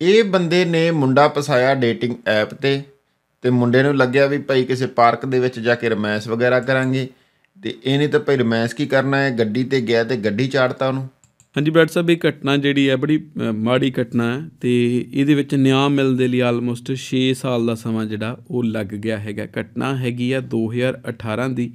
ਇਹ ਬੰਦੇ ਨੇ ਮੁੰਡਾ ਪਸਾਇਆ ਡੇਟਿੰਗ ਐਪ ਤੇ ਤੇ ਮੁੰਡੇ ਨੂੰ ਲੱਗਿਆ ਵੀ ਭਾਈ ਕਿਸੇ ਪਾਰਕ ਦੇ ਵਿੱਚ ਜਾ ਕੇ ਰਮੈਂਸ ਵਗੈਰਾ ਕਰਾਂਗੇ ਤੇ ਇਹਨੇ ਤਾਂ ਭਾਈ ਰਮੈਂਸ ਕੀ ਕਰਨਾ ਹੈ ਗੱਡੀ ਤੇ ਗਿਆ ਤੇ ਗੱਡੀ ਚਾੜਤਾ ਉਹਨੂੰ ਹਾਂਜੀ ਬ੍ਰੈਡ ਸਾਹਿਬ ਇਹ ਘਟਨਾ ਜਿਹੜੀ ਹੈ ਬੜੀ ਮਾੜੀ ਘਟਨਾ ਹੈ ਤੇ ਇਹਦੇ ਵਿੱਚ ਨਿਆਂ ਮਿਲ ਦੇ ਲਈ ਆਲਮੋਸਟ 6 ਸਾਲ ਦਾ ਸਮਾਂ ਜਿਹੜਾ ਉਹ ਲੱਗ ਗਿਆ ਹੈਗਾ ਘਟਨਾ ਹੈਗੀ ਆ 2018 ਦੀ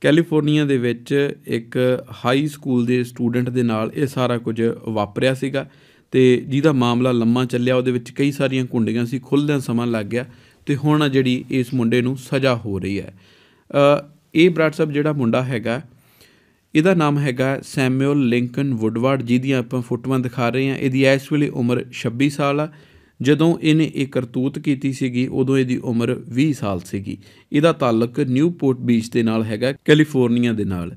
ਕੈਲੀਫੋਰਨੀਆ ਦੇ ਵਿੱਚ ਇੱਕ ਹਾਈ ਸਕੂਲ ਦੇ ਸਟੂਡੈਂਟ ਦੇ ਨਾਲ ਇਹ ਸਾਰਾ ਕੁਝ ਵਾਪਰਿਆ ਸੀਗਾ ਤੇ ਜਿਹਦਾ ਮਾਮਲਾ ਲੰਮਾ ਚੱਲਿਆ ਉਹਦੇ ਵਿੱਚ ਕਈ ਸਾਰੀਆਂ ਕੁੰਡੀਆਂ ਸੀ ਖੁੱਲਦਿਆਂ ਸਮਾਂ ਲੱਗ ਗਿਆ ਤੇ ਹੁਣ ਜਿਹੜੀ ਇਸ ਮੁੰਡੇ ਨੂੰ ਸਜ਼ਾ ਹੋ ਰਹੀ ਹੈ ਇਹ ਬ੍ਰਾਟ ਸਾਹਿਬ ਜਿਹੜਾ ਮੁੰਡਾ ਹੈਗਾ ਇਹਦਾ ਨਾਮ ਹੈਗਾ ਸੈਮੂਅਲ ਲਿੰਕਨ ਵੁੱਡਵਾਰਡ ਜਿਹਦੀਆਂ ਆਪਾਂ ਫੋਟੋਆਂ ਦਿਖਾ ਰਹੇ ਹਾਂ ਇਹਦੀ ਇਸ ਵੇਲੇ ਉਮਰ 26 ਸਾਲ ਆ ਜਦੋਂ ਇਹਨੇ ਇਹ ਕਰਤੂਤ ਕੀਤੀ ਸੀਗੀ ਉਦੋਂ ਇਹਦੀ ਉਮਰ 20 ਸਾਲ ਸੀਗੀ ਇਹਦਾ ਤਾਲਕ ਨਿਊਪੋਰਟ ਬੀਚ ਦੇ ਨਾਲ ਹੈਗਾ ਕੈਲੀਫੋਰਨੀਆ ਦੇ ਨਾਲ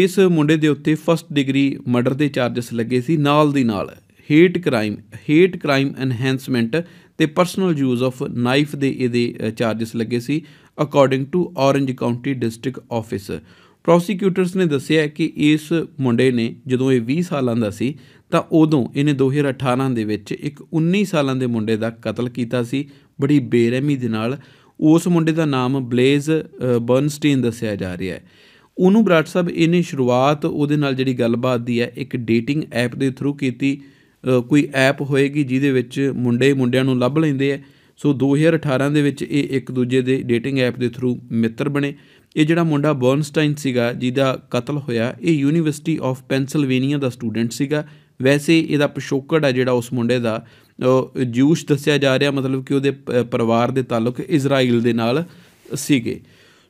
ਇਸ ਮੁੰਡੇ ਦੇ ਉੱਤੇ ਫਸਟ ਡਿਗਰੀ ਮਰਡਰ ਦੇ ਚਾਰजेस ਲੱਗੇ ਸੀ ਨਾਲ ਦੀ ਨਾਲ hate crime hate crime enhancement ਤੇ ਪਰਸਨਲ ਯੂਜ਼ ਆਫ ਨਾਈਫ ਦੇ ਇਹਦੇ ਚਾਰजेस ਲੱਗੇ ਸੀ according to Orange County district office prosecutors ਨੇ ਦੱਸਿਆ ਕਿ ਇਸ ਮੁੰਡੇ ਨੇ ਜਦੋਂ ਇਹ 20 ਸਾਲਾਂ ਦਾ ਸੀ ਤਾਂ ਉਦੋਂ ਇਹਨੇ 2018 ਦੇ ਵਿੱਚ ਇੱਕ 19 ਸਾਲਾਂ ਦੇ ਮੁੰਡੇ ਦਾ ਕਤਲ ਕੀਤਾ ਸੀ ਬੜੀ ਬੇਰਹਿਮੀ ਦੇ ਨਾਲ ਉਸ ਮੁੰਡੇ ਦਾ ਨਾਮ ਬਲੇਜ਼ ਬਰਨਸਟੀਨ ਦੱਸਿਆ ਜਾ ਰਿਹਾ ਹੈ ਉਹਨੂੰ ਬਰਾੜ ਸਾਹਿਬ ਇਹਨੇ ਸ਼ੁਰੂਆਤ ਉਹਦੇ ਨਾਲ ਜਿਹੜੀ ਗੱਲਬਾਤ ਦੀ ਹੈ ਇੱਕ ਡੇਟਿੰਗ ਐਪ ਦੇ ਥਰੂ ਕੀਤੀ ਕੋਈ ਐਪ ਹੋਏਗੀ ਜਿਹਦੇ ਵਿੱਚ ਮੁੰਡੇ ਮੁੰਡਿਆਂ ਨੂੰ ਲੱਭ ਲੈਂਦੇ ਆ ਸੋ 2018 ਦੇ ਵਿੱਚ ਇਹ ਇੱਕ ਦੂਜੇ ਦੇ ਡੇਟਿੰਗ ਐਪ ਦੇ ਥਰੂ ਮਿੱਤਰ ਬਣੇ ਇਹ ਜਿਹੜਾ ਮੁੰਡਾ ਬਰਨਸਟਾਈਨ ਸੀਗਾ ਜਿਹਦਾ ਕਤਲ ਹੋਇਆ ਇਹ ਯੂਨੀਵਰਸਿਟੀ ਆਫ ਪੈਂਸਿਲਵੇਨੀਆ ਦਾ ਸਟੂਡੈਂਟ ਸੀਗਾ ਵੈਸੇ ਇਹਦਾ ਪਿਸ਼ੋਕੜ ਆ ਜਿਹੜਾ ਉਸ ਮੁੰਡੇ ਦਾ ਜੂਸ਼ ਦੱਸਿਆ ਜਾ ਰਿਹਾ ਮਤਲਬ ਕਿ ਉਹਦੇ ਪਰਿਵਾਰ ਦੇ ਤਾਲੁਕ ਇਜ਼ਰਾਈਲ ਦੇ ਨਾਲ ਸੀਗੇ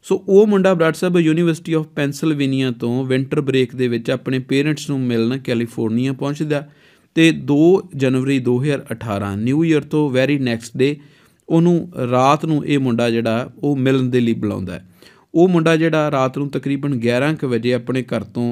ਸੋ ਉਹ ਮੁੰਡਾ Brar Sahib University of Pennsylvania ਤੋਂ ਵਿంటర్ ਬ੍ਰੇਕ ਦੇ ਵਿੱਚ ਆਪਣੇ ਪੇਰੈਂਟਸ ਨੂੰ ਮਿਲਣ ਕੈਲੀਫੋਰਨੀਆ ਪਹੁੰਚਦਾ ਤੇ 2 ਜਨਵਰੀ 2018 ਨਿਊ ਇਅਰ ਤੋਂ ਵੈਰੀ ਨੈਕਸਟ ਡੇ ਉਹਨੂੰ ਰਾਤ ਨੂੰ ਇਹ ਮੁੰਡਾ ਜਿਹੜਾ ਉਹ ਮਿਲਣ ਦੇ ਲਈ ਬੁਲਾਉਂਦਾ ਹੈ ਉਹ ਮੁੰਡਾ ਜਿਹੜਾ ਰਾਤ ਨੂੰ ਤਕਰੀਬਨ 11:00 ਵਜੇ ਆਪਣੇ ਘਰ ਤੋਂ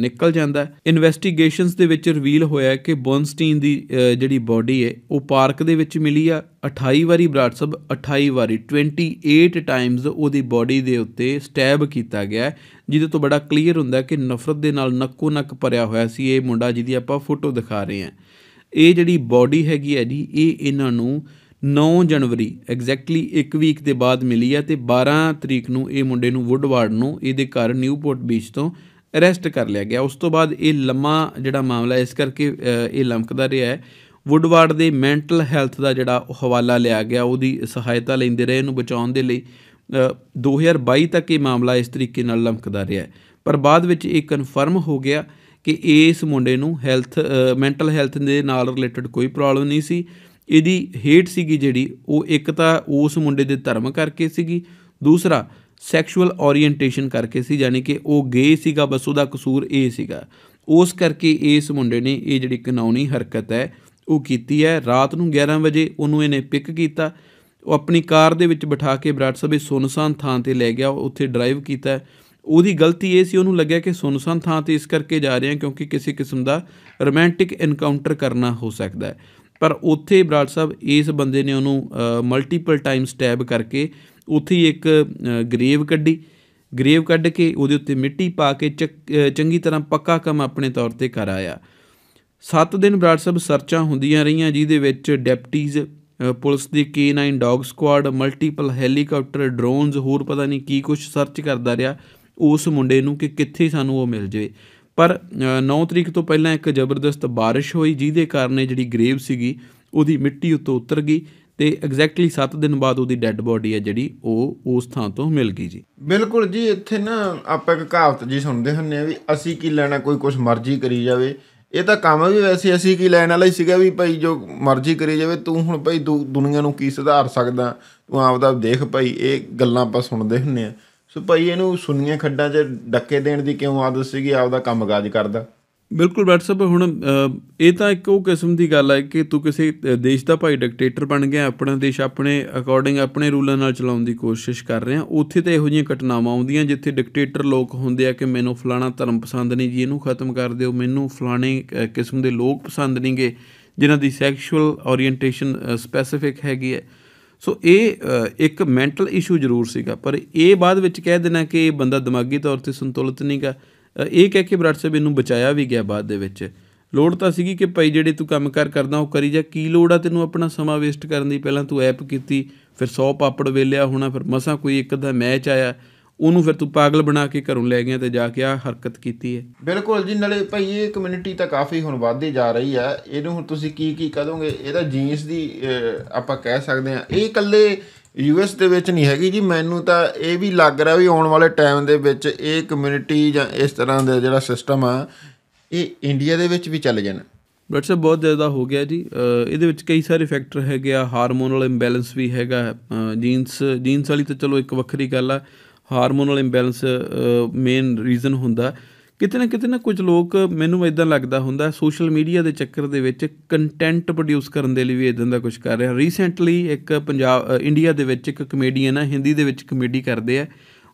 ਨਿਕਲ ਜਾਂਦਾ ਇਨਵੈਸਟੀਗੇਸ਼ਨਸ ਦੇ ਵਿੱਚ ਰਿਵੀਲ ਹੋਇਆ ਕਿ ਬਰਨਸਟੀਨ ਦੀ ਜਿਹੜੀ ਬਾਡੀ ਹੈ ਉਹ ਪਾਰਕ ਦੇ ਵਿੱਚ ਮਿਲੀ ਆ 28 ਵਾਰੀ ਬਰਾੜ 28 ਵਾਰੀ 28 ਟਾਈਮਸ ਉਹਦੀ ਬਾਡੀ ਦੇ ਉੱਤੇ ਸਟੈਬ ਕੀਤਾ ਗਿਆ ਜਿਹਦੇ ਤੋਂ ਬੜਾ ਕਲੀਅਰ ਹੁੰਦਾ ਕਿ ਨਫ਼ਰਤ ਦੇ ਨਾਲ ਨੱਕੋ ਨੱਕ ਭਰਿਆ ਹੋਇਆ ਸੀ ਇਹ ਮੁੰਡਾ ਜਿਹਦੀ ਆਪਾਂ ਫੋਟੋ ਦਿਖਾ ਰਹੇ ਹਾਂ ਇਹ ਜਿਹੜੀ ਬਾਡੀ ਹੈਗੀ ਹੈ ਜੀ ਇਹ ਇਹਨਾਂ ਨੂੰ 9 ਜਨਵਰੀ ਐਗਜ਼ੈਕਟਲੀ 1 ਵੀਕ ਦੇ ਬਾਅਦ ਮਿਲੀ ਹੈ ਤੇ 12 ਤਰੀਕ ਨੂੰ ਇਹ ਮੁੰਡੇ ਨੂੰ ਵੁੱਡਵਾਰਡ ਨੂੰ ਇਹਦੇ ਘਰ ਨਿਊਪੋਰਟ ਬੀਚ ਤੋਂ ਅਰੈਸਟ ਕਰ ਲਿਆ ਗਿਆ ਉਸ ਤੋਂ ਬਾਅਦ ਇਹ ਲੰਮਾ ਜਿਹੜਾ ਮਾਮਲਾ ਇਸ ਕਰਕੇ ਇਹ ਲੰਮਕਦਾ ਰਿਹਾ ਹੈ ਵੁੱਡਵਾਰਡ ਦੇ ਮੈਂਟਲ ਹੈਲਥ ਦਾ ਜਿਹੜਾ ਹਵਾਲਾ ਲਿਆ ਗਿਆ ਉਹਦੀ ਸਹਾਇਤਾ ਲੈਂਦੇ ਰਹੇ ਇਹਨੂੰ ਬਚਾਉਣ ਦੇ ਲਈ 2022 ਤੱਕ ਇਹ ਮਾਮਲਾ ਇਸ ਤਰੀਕੇ ਨਾਲ ਲੰਮਕਦਾ ਰਿਹਾ ਪਰ ਬਾਅਦ ਵਿੱਚ ਇਹ ਕਨਫਰਮ ਹੋ ਗਿਆ ਕਿ ਇਸ ਮੁੰਡੇ ਨੂੰ ਹੈਲਥ ਮੈਂਟਲ ਹੈਲਥ ਦੇ ਨਾਲ ਰਿਲੇਟਡ ਕੋਈ ਪ੍ਰੋਬਲਮ ਨਹੀਂ ਸੀ ਇਹਦੀ ਹੇਟ ਸੀਗੀ ਜਿਹੜੀ ਉਹ ਇੱਕ ਤਾਂ ਉਸ ਮੁੰਡੇ ਦੇ ਧਰਮ ਕਰਕੇ ਸੀਗੀ ਦੂਸਰਾ ਸੈਕਸ਼ੂਅਲ ਓਰੀਐਂਟੇਸ਼ਨ ਕਰਕੇ ਸੀ ਯਾਨੀ ਕਿ ਉਹ ਗੇ ਸੀਗਾ ਬਸ ਉਹਦਾ ਕਸੂਰ ਇਹ ਸੀਗਾ ਉਸ ਕਰਕੇ ਇਸ ਮੁੰਡੇ ਨੇ ਇਹ ਜਿਹੜੀ ਕਾਨੂੰਨੀ ਹਰਕਤ ਹੈ ਉਹ ਕੀਤੀ ਹੈ ਰਾਤ ਨੂੰ 11 ਵਜੇ ਉਹਨੂੰ ਇਹਨੇ ਪਿਕ ਕੀਤਾ ਉਹ ਆਪਣੀ ਕਾਰ ਦੇ ਵਿੱਚ ਬਿਠਾ ਕੇ ਬਰਾੜ ਸਭੇ ਸੁਨਸਾਨ ਥਾਂ ਤੇ ਲੈ ਗਿਆ ਉੱਥੇ ਡਰਾਈਵ ਕੀਤਾ ਉਹਦੀ ਗਲਤੀ ਇਹ ਸੀ ਉਹਨੂੰ ਲੱਗਿਆ ਕਿ ਸੁਨਸਾਨ ਥਾਂ ਤੇ ਇਸ ਕਰਕੇ ਜਾ ਰਹੇ ਹਾਂ ਕਿਉਂਕਿ ਕਿਸੇ ਕਿਸਮ ਦਾ ਰੋਮਾਂਟਿਕ ਐਨਕਾਊਂਟਰ ਕਰਨਾ ਹੋ ਸਕਦਾ ਹੈ ਪਰ ਉੱਥੇ ਬਰਾੜ ਸਾਹਿਬ ਇਸ ਬੰਦੇ ਨੇ ਉਹਨੂੰ ਮਲਟੀਪਲ ਟਾਈਮਸ ਟੈਬ ਕਰਕੇ ਉੱਥੇ ਇੱਕ ਗ੍ਰੇਵ ਕੱਢੀ ਗ੍ਰੇਵ ਕੱਢ ਕੇ ਉਹਦੇ ਉੱਤੇ ਮਿੱਟੀ ਪਾ ਕੇ ਚੰਗੀ ਤਰ੍ਹਾਂ ਪੱਕਾ ਕੰਮ ਆਪਣੇ ਤੌਰ ਤੇ ਕਰ ਆਇਆ 7 ਦਿਨ ਬਰਾੜ ਸਾਹਿਬ ਸਰਚਾਂ ਹੁੰਦੀਆਂ ਰਹੀਆਂ ਜਿਹਦੇ ਵਿੱਚ ਡੈਪਟੀਜ਼ ਪੁਲਿਸ ਦੀ K9 dog squad multiple helicopter drones ਹੋਰ ਪਤਾ ਨਹੀਂ ਕੀ ਕੁਝ ਸਰਚ ਕਰਦਾ ਰਿਹਾ ਉਸ ਮੁੰਡੇ ਨੂੰ ਕਿ ਕਿੱਥੇ ਸਾਨੂੰ ਉਹ ਮਿਲ ਜਵੇ ਪਰ 9 ਤਰੀਕ ਤੋਂ ਪਹਿਲਾਂ ਇੱਕ ਜ਼ਬਰਦਸਤ بارش ਹੋਈ ਜਿਹਦੇ ਕਾਰਨ ਜਿਹੜੀ ਗ੍ਰੇਵ ਸੀਗੀ ਉਹਦੀ ਮਿੱਟੀ ਉੱਤੋਂ ਉਤਰ ਗਈ ਤੇ ਐਗਜ਼ੈਕਟਲੀ 7 ਦਿਨ ਬਾਅਦ ਉਹਦੀ ਡੈੱਡ ਬੋਡੀ ਹੈ ਜਿਹੜੀ ਉਹ ਉਸ ਥਾਂ ਤੋਂ ਮਿਲ ਗਈ ਜੀ ਬਿਲਕੁਲ ਜੀ ਇੱਥੇ ਨਾ ਆਪਾਂ ਇੱਕ ਕਹਾਵਤ ਜੀ ਸੁਣਦੇ ਹੁੰਨੇ ਆ ਵੀ ਅਸੀਂ ਕੀ ਲੈਣਾ ਕੋਈ ਕੁਝ ਮਰਜ਼ੀ ਕਰੀ ਜਾਵੇ ਇਹ ਤਾਂ ਕੰਮ ਵੀ ਵੈਸੇ ਅਸੀਂ ਕੀ ਲੈਣ ਵਾਲਾ ਹੀ ਸੀਗਾ ਵੀ ਭਾਈ ਜੋ ਮਰਜ਼ੀ ਕਰੀ ਜਾਵੇ ਤੂੰ ਹੁਣ ਭਾਈ ਦੁਨੀਆ ਨੂੰ ਕੀ ਸੁਧਾਰ ਸਕਦਾ ਤੂੰ ਆਪ ਦਾ ਦੇਖ ਭਾਈ ਇਹ ਗੱਲਾਂ ਆਪਾਂ ਸੁਣਦੇ ਹੁੰਨੇ ਆ ਸੋ ਭਾਈ ਇਹਨੂੰ ਸੁੰਨੀਆਂ ਖੱਡਾਂ 'ਚ ਡੱਕੇ ਦੇਣ ਦੀ ਕਿਉਂ ਆਦਤ ਸੀਗੀ ਆਪਦਾ ਕੰਮਕਾਜ ਕਰਦਾ ਬਿਲਕੁਲ ਵਟਸਐਪ ਹੁਣ ਇਹ ਤਾਂ ਇੱਕ ਉਹ ਕਿਸਮ ਦੀ ਗੱਲ ਹੈ ਕਿ ਤੂੰ ਕਿਸੇ ਦੇਸ਼ ਦਾ ਭਾਈ ਡਿਕਟੇਟਰ ਬਣ ਗਿਆ ਆਪਣਾ ਦੇਸ਼ ਆਪਣੇ ਅਕੋਰਡਿੰਗ ਆਪਣੇ ਰੂਲਾਂ ਨਾਲ ਚਲਾਉਣ ਦੀ ਕੋਸ਼ਿਸ਼ ਕਰ ਰਹੇ ਆ ਉੱਥੇ ਤਾਂ ਇਹੋ ਜਿਹੀਆਂ ਘਟਨਾਵਾਂ ਆਉਂਦੀਆਂ ਜਿੱਥੇ ਡਿਕਟੇਟਰ ਲੋਕ ਹੁੰਦੇ ਆ ਕਿ ਮੈਨੂੰ ਫਲਾਣਾ ਧਰਮ ਪਸੰਦ ਨਹੀਂ ਜੀ ਇਹਨੂੰ ਖਤਮ ਕਰ ਦਿਓ ਮੈਨੂੰ ਫਲਾਣੇ ਕਿਸਮ ਦੇ ਲੋਕ ਪਸੰਦ ਨਹੀਂਗੇ ਜਿਨ੍ਹਾਂ ਦੀ ਸੈਕਸ਼ੂਅਲ ਓਰੀਐਂਟੇਸ਼ਨ ਸਪੈਸੀਫਿਕ ਹੈਗੀ ਹੈ ਸੋ ਇਹ ਇੱਕ ਮੈਂਟਲ ਇਸ਼ੂ ਜ਼ਰੂਰ ਸੀਗਾ ਪਰ ਇਹ ਬਾਅਦ ਵਿੱਚ ਕਹਿ ਦੇਣਾ ਕਿ ਇਹ ਬੰਦਾ ਦਿਮਾਗੀ ਤੌਰ ਤੇ ਸੰਤੁਲਿਤ ਨਹੀਂਗਾ ਇਹ ਕਹਿ ਕੇ ਬਰਾੜ ਸਾਹਿਬ ਇਹਨੂੰ ਬਚਾਇਆ ਵੀ ਗਿਆ ਬਾਅਦ ਦੇ ਵਿੱਚ ਲੋੜ ਤਾਂ ਸੀਗੀ ਕਿ ਭਾਈ ਜਿਹੜੇ ਤੂੰ ਕੰਮ ਕਰ ਕਰਦਾ ਉਹ ਕਰੀ ਜਾ ਕੀ ਲੋੜ ਆ ਤੈਨੂੰ ਆਪਣਾ ਸਮਾਂ ਵੇਸਟ ਕਰਨ ਦੀ ਪਹਿਲਾਂ ਤੂੰ ਐਪ ਕੀਤੀ ਫਿਰ 100 ਪਾਪੜ ਵੇਲਿਆ ਹੋਣਾ ਫਿਰ ਮਸਾਂ ਕੋਈ ਇੱਕ ਦਾ ਮੈਚ ਆਇਆ ਉਹਨੂੰ ਫਿਰ ਤੂੰ ਪਾਗਲ ਬਣਾ ਕੇ ਘਰੋਂ ਲੈ ਗਿਆ ਤੇ ਜਾ ਕੇ ਆ ਹਰਕਤ ਕੀਤੀ ਹੈ ਬਿਲਕੁਲ ਜੀ ਨਾਲੇ ਭਾਈ ਇਹ ਕਮਿਊਨਿਟੀ ਤਾਂ ਕਾਫੀ ਹੁਣ ਵਧਦੀ ਜਾ ਰਹੀ ਹੈ ਇਹਨੂੰ ਹੁਣ ਤੁਸੀਂ ਕੀ ਕੀ ਕਹੋਗੇ ਇਹਦਾ ਜੀਨਸ ਦੀ ਆਪਾਂ ਕਹਿ ਸਕਦੇ ਆ ਇਹ ਇਕੱਲੇ ਯੂਐਸ ਦੇ ਵਿੱਚ ਨਹੀਂ ਹੈਗੀ ਜੀ ਮੈਨੂੰ ਤਾਂ ਇਹ ਵੀ ਲੱਗ ਰਿਹਾ ਵੀ ਆਉਣ ਵਾਲੇ ਟਾਈਮ ਦੇ ਵਿੱਚ ਇਹ ਕਮਿਊਨਿਟੀ ਜਾਂ ਇਸ ਤਰ੍ਹਾਂ ਦਾ ਜਿਹੜਾ ਸਿਸਟਮ ਆ ਇਹ ਇੰਡੀਆ ਦੇ ਵਿੱਚ ਵੀ ਚੱਲ ਜਾਣਾ ਬਟ ਬਹੁਤ ਜ਼ਿਆਦਾ ਹੋ ਗਿਆ ਜੀ ਇਹਦੇ ਵਿੱਚ ਕਈ ਸਾਰੇ ਫੈਕਟਰ ਹੈਗੇ ਆ ਹਾਰਮੋਨਲ ਇੰਬੈਲੈਂਸ ਵੀ ਹੈਗਾ ਜੀਨਸ ਜੀਨਸ ਵਾਲੀ ਤਾਂ ਚਲੋ ਇੱਕ ਵੱਖਰੀ ਗੱਲ ਆ ਹਾਰਮੋਨਲ ਇੰਬੈਲੈਂਸ ਮੇਨ ਰੀਜ਼ਨ ਹੁੰਦਾ ਕਿਤੇ ਨਾ ਕਿਤੇ ਨਾ ਕੁਝ ਲੋਕ ਮੈਨੂੰ ਇਦਾਂ ਲੱਗਦਾ ਹੁੰਦਾ ਸੋਸ਼ਲ ਮੀਡੀਆ ਦੇ ਚੱਕਰ ਦੇ ਵਿੱਚ ਕੰਟੈਂਟ ਪ੍ਰੋਡਿਊਸ ਕਰਨ ਦੇ ਲਈ ਵੀ ਇਦਾਂ ਦਾ ਕੁਝ ਕਰ ਰਿਹਾ ਰੀਸੈਂਟਲੀ ਇੱਕ ਪੰਜਾਬ ਇੰਡੀਆ ਦੇ ਵਿੱਚ ਇੱਕ ਕਮੇਡੀਅਨ ਆ ਹਿੰਦੀ ਦੇ ਵਿੱਚ ਕਮੇਡੀ ਕਰਦੇ ਆ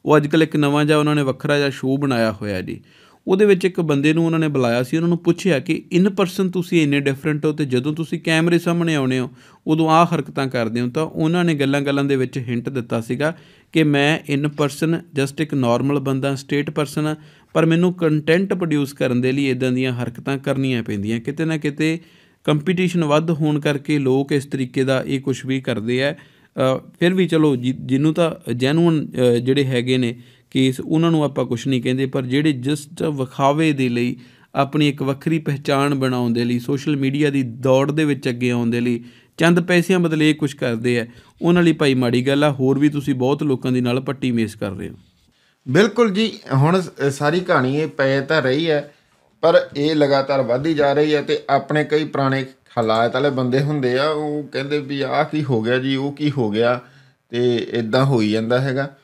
ਉਹ ਅੱਜਕੱਲ ਇੱਕ ਨਵਾਂ ਜਿਹਾ ਉਹਨਾਂ ਨੇ ਵੱਖਰਾ ਜਿਹਾ ਸ਼ੋਅ ਬਣਾਇਆ ਹੋਇਆ ਜੀ ਉਹਦੇ ਵਿੱਚ ਇੱਕ ਬੰਦੇ ਨੂੰ ਉਹਨਾਂ ਨੇ ਬੁਲਾਇਆ ਸੀ ਉਹਨਾਂ ਨੂੰ ਪੁੱਛਿਆ ਕਿ ਇਨ ਪਰਸਨ ਤੁਸੀਂ ਇੰਨੇ ਡਿਫਰੈਂਟ ਹੋ ਤੇ ਜਦੋਂ ਤੁਸੀਂ ਕੈਮਰੇ ਸਾਹਮਣੇ ਆਉਨੇ ਹੋ ਉਦੋਂ ਆਹ ਹਰਕਤਾਂ ਕਰਦੇ ਹੋ ਤਾਂ ਉਹਨਾਂ ਨੇ ਗੱਲਾਂ-ਗੱਲਾਂ ਦੇ ਵਿੱਚ ਹਿੰਟ ਦਿੱਤਾ ਸੀਗਾ ਕਿ ਮੈਂ ਇਨ ਪਰਸਨ ਜਸਟ ਇੱਕ ਨਾਰਮਲ ਬੰਦਾ ਸਟੇਟ ਪਰਸਨ ਪਰ ਮੈਨੂੰ ਕੰਟੈਂਟ ਪ੍ਰੋਡਿਊਸ ਕਰਨ ਦੇ ਲਈ ਇਦਾਂ ਦੀਆਂ ਹਰਕਤਾਂ ਕਰਨੀਆਂ ਪੈਂਦੀਆਂ ਕਿਤੇ ਨਾ ਕਿਤੇ ਕੰਪੀਟੀਸ਼ਨ ਵੱਧ ਹੋਣ ਕਰਕੇ ਲੋਕ ਇਸ ਤਰੀਕੇ ਦਾ ਇਹ ਕੁਝ ਵੀ ਕਰਦੇ ਆ ਫਿਰ ਵੀ ਚਲੋ ਜਿਹਨੂੰ ਤਾਂ ਜੈਨੂਨ ਜਿਹੜੇ ਹੈਗੇ ਨੇ ਕੇਸ ਉਹਨਾਂ ਨੂੰ ਆਪਾਂ ਕੁਝ ਨਹੀਂ ਕਹਿੰਦੇ ਪਰ ਜਿਹੜੇ ਜਸਟ ਵਿਖਾਵੇ ਦੇ ਲਈ ਆਪਣੀ ਇੱਕ ਵੱਖਰੀ ਪਹਿਚਾਣ ਬਣਾਉਣ ਦੇ ਲਈ ਸੋਸ਼ਲ ਮੀਡੀਆ ਦੀ ਦੌੜ ਦੇ ਵਿੱਚ ਅੱਗੇ ਆਉਣ ਦੇ ਲਈ ਚੰਦ ਪੈਸਿਆਂ ਬਦਲੇ ਕੁਝ ਕਰਦੇ ਆ ਉਹਨਾਂ ਲਈ ਭਾਈ ਮਾੜੀ ਗੱਲ ਆ ਹੋਰ ਵੀ ਤੁਸੀਂ ਬਹੁਤ ਲੋਕਾਂ ਦੀ ਨਾਲ ਪੱਟੀ ਮੇਸ ਕਰ ਰਹੇ ਹੋ ਬਿਲਕੁਲ ਜੀ ਹੁਣ ਸਾਰੀ ਕਹਾਣੀ ਇਹ ਪੈ ਤਾਂ ਰਹੀ ਹੈ ਪਰ ਇਹ ਲਗਾਤਾਰ ਵਧਦੀ ਜਾ ਰਹੀ ਹੈ ਤੇ ਆਪਣੇ ਕਈ ਪੁਰਾਣੇ ਹਾਲਾਤ ਵਾਲੇ ਬੰਦੇ ਹੁੰਦੇ ਆ ਉਹ ਕਹਿੰਦੇ ਵੀ ਆਹ ਕੀ ਹੋ ਗਿਆ ਜੀ ਉਹ ਕੀ ਹੋ ਗਿਆ ਤੇ ਇਦਾਂ ਹੋਈ ਜਾਂਦਾ ਹੈਗਾ